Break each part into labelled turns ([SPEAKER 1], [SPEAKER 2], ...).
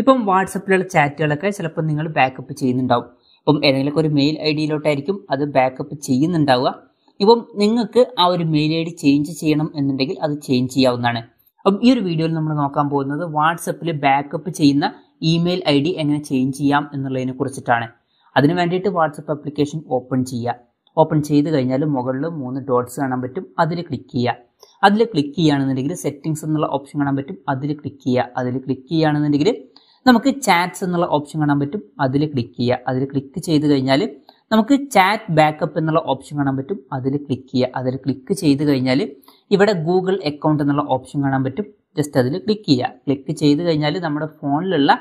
[SPEAKER 1] ഇപ്പം വാട്സപ്പിലുള്ള ചാറ്റുകളൊക്കെ ചിലപ്പോൾ നിങ്ങൾ ബാക്കപ്പ് ചെയ്യുന്നുണ്ടാവും ഇപ്പം ഏതെങ്കിലുമൊക്കെ ഒരു മെയിൽ ഐ ഡിയിലോട്ടായിരിക്കും അത് ബാക്കപ്പ് ചെയ്യുന്നുണ്ടാവുക ഇപ്പം നിങ്ങൾക്ക് ആ ഒരു മെയിൽ ഐ ഡി ചേഞ്ച് ചെയ്യണം എന്നുണ്ടെങ്കിൽ അത് ചേഞ്ച് ചെയ്യാവുന്നതാണ് അപ്പം ഈ ഒരു വീഡിയോയിൽ നമ്മൾ നോക്കാൻ പോകുന്നത് വാട്സപ്പിൽ ബാക്കപ്പ് ചെയ്യുന്ന ഇമെയിൽ ഐ ഡി എങ്ങനെ ചേഞ്ച് ചെയ്യാം എന്നുള്ളതിനെ കുറിച്ചിട്ടാണ് അതിന് വേണ്ടിയിട്ട് വാട്സപ്പ് ആപ്ലിക്കേഷൻ ഓപ്പൺ ചെയ്യുക ഓപ്പൺ ചെയ്ത് കഴിഞ്ഞാൽ മുകളിൽ മൂന്ന് ഡോട്ട്സ് കാണാൻ പറ്റും അതിൽ ക്ലിക്ക് ചെയ്യുക അതിൽ ക്ലിക്ക് ചെയ്യുകയാണെന്നുണ്ടെങ്കിൽ സെറ്റിങ്സ് എന്നുള്ള ഓപ്ഷൻ കാണാൻ പറ്റും അതിൽ ക്ലിക്ക് ചെയ്യുക അതിൽ ക്ലിക്ക് ചെയ്യുകയാണെന്നുണ്ടെങ്കിൽ നമുക്ക് ചാറ്റ്സ് എന്നുള്ള ഓപ്ഷൻ കാണാൻ പറ്റും അതിൽ ക്ലിക്ക് ചെയ്യുക അതിൽ ക്ലിക്ക് ചെയ്ത് കഴിഞ്ഞാൽ നമുക്ക് ചാറ്റ് ബാക്കപ്പ് എന്നുള്ള ഓപ്ഷൻ കാണാൻ പറ്റും അതിൽ ക്ലിക്ക് ചെയ്യുക അതിൽ ക്ലിക്ക് ചെയ്ത് കഴിഞ്ഞാൽ ഇവിടെ ഗൂഗിൾ അക്കൗണ്ട് എന്നുള്ള ഓപ്ഷൻ കാണാൻ പറ്റും ജസ്റ്റ് അതിൽ ക്ലിക്ക് ചെയ്യുക ക്ലിക്ക് ചെയ്ത് കഴിഞ്ഞാൽ നമ്മുടെ ഫോണിലുള്ള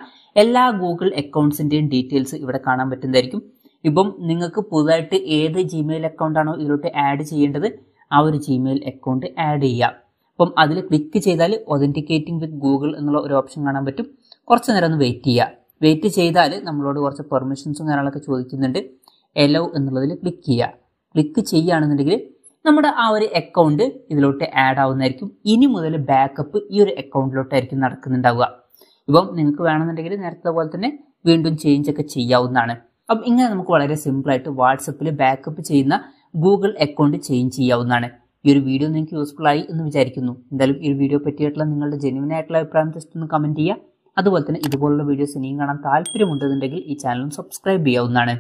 [SPEAKER 1] എല്ലാ ഗൂഗിൾ അക്കൗണ്ട്സിൻ്റെയും ഡീറ്റെയിൽസ് ഇവിടെ കാണാൻ പറ്റുന്നതായിരിക്കും ഇപ്പം നിങ്ങൾക്ക് പുതുതായിട്ട് ഏത് ജിമെയിൽ ആണോ ഇതിലോട്ട് ആഡ് ചെയ്യേണ്ടത് ആ ഒരു ജിമെയിൽ അക്കൗണ്ട് ആഡ് ചെയ്യുക അപ്പം അതിൽ ക്ലിക്ക് ചെയ്താൽ ഒതൻറ്റിക്കേറ്റിംഗ് വിത്ത് ഗൂഗിൾ എന്നുള്ള ഒരു ഓപ്ഷൻ കാണാൻ പറ്റും കുറച്ച് നേരം ഒന്ന് വെയിറ്റ് ചെയ്യുക വെയിറ്റ് ചെയ്താൽ നമ്മളോട് കുറച്ച് പെർമിഷൻസും കാര്യങ്ങളൊക്കെ ചോദിക്കുന്നുണ്ട് എലോ എന്നുള്ളതിൽ ക്ലിക്ക് ചെയ്യുക ക്ലിക്ക് ചെയ്യുകയാണെന്നുണ്ടെങ്കിൽ നമ്മുടെ ആ ഒരു അക്കൗണ്ട് ഇതിലോട്ട് ആഡ് ആവുന്നതായിരിക്കും ഇനി മുതൽ ബാക്കപ്പ് ഈ ഒരു അക്കൗണ്ടിലോട്ടായിരിക്കും നടക്കുന്നുണ്ടാവുക ഇപ്പം നിങ്ങൾക്ക് വേണമെന്നുണ്ടെങ്കിൽ നേരത്തെ പോലെ തന്നെ വീണ്ടും ചേഞ്ച് ഒക്കെ ചെയ്യാവുന്നതാണ് അപ്പം ഇങ്ങനെ നമുക്ക് വളരെ സിമ്പിളായിട്ട് വാട്സപ്പിൽ ബാക്കപ്പ് ചെയ്യുന്ന ഗൂഗിൾ അക്കൗണ്ട് ചേഞ്ച് ചെയ്യാവുന്നതാണ് ഈ ഒരു വീഡിയോ നിങ്ങൾക്ക് യൂസ്ഫുൾ ആയി എന്ന് വിചാരിക്കുന്നു എന്തായാലും ഈ ഒരു വീഡിയോ പറ്റിയിട്ടുള്ള നിങ്ങളുടെ ജെന്യൂൻ ആയിട്ടുള്ള അഭിപ്രായം ജസ്റ്റ് ഒന്ന് കമൻറ്റ് ചെയ്യുക അതുപോലെ തന്നെ ഇതുപോലുള്ള വീഡിയോസ് ഇനിയും കാണാൻ താല്പര്യമുണ്ടെന്നുണ്ടെങ്കിൽ ഈ ചാനൽ സബ്സ്ക്രൈബ് ചെയ്യാവുന്നതാണ്